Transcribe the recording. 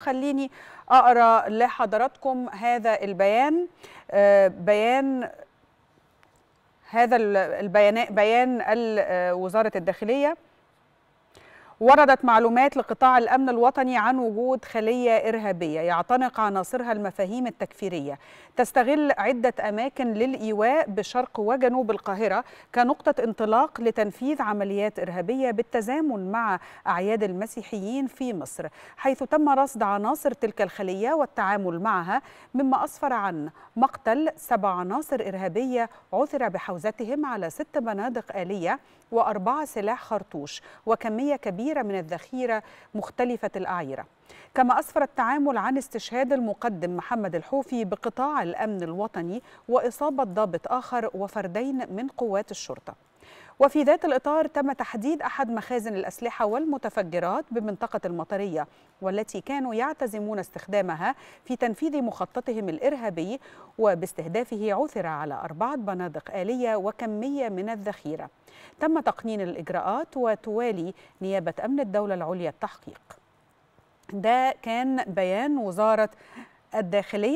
خليني اقرا لحضراتكم هذا البيان آه، بيان هذا البيان بيان آه، وزاره الداخليه وردت معلومات لقطاع الأمن الوطني عن وجود خلية إرهابية يعتنق عناصرها المفاهيم التكفيرية تستغل عدة أماكن للإيواء بشرق وجنوب القاهرة كنقطة انطلاق لتنفيذ عمليات إرهابية بالتزامن مع أعياد المسيحيين في مصر حيث تم رصد عناصر تلك الخلية والتعامل معها مما أسفر عن مقتل سبع عناصر إرهابية عثر بحوزتهم على ست بنادق آلية وأربعة سلاح خرطوش وكمية كبيرة كبيرة من الذخيرة مختلفة الأعيرة كما أسفر التعامل عن استشهاد المقدم محمد الحوفي بقطاع الأمن الوطني وإصابة ضابط آخر وفردين من قوات الشرطة وفي ذات الإطار تم تحديد أحد مخازن الأسلحة والمتفجرات بمنطقة المطرية والتي كانوا يعتزمون استخدامها في تنفيذ مخططهم الإرهابي وباستهدافه عثر على أربعة بنادق آلية وكمية من الذخيرة تم تقنين الإجراءات وتوالي نيابة أمن الدولة العليا التحقيق ده كان بيان وزارة الداخلية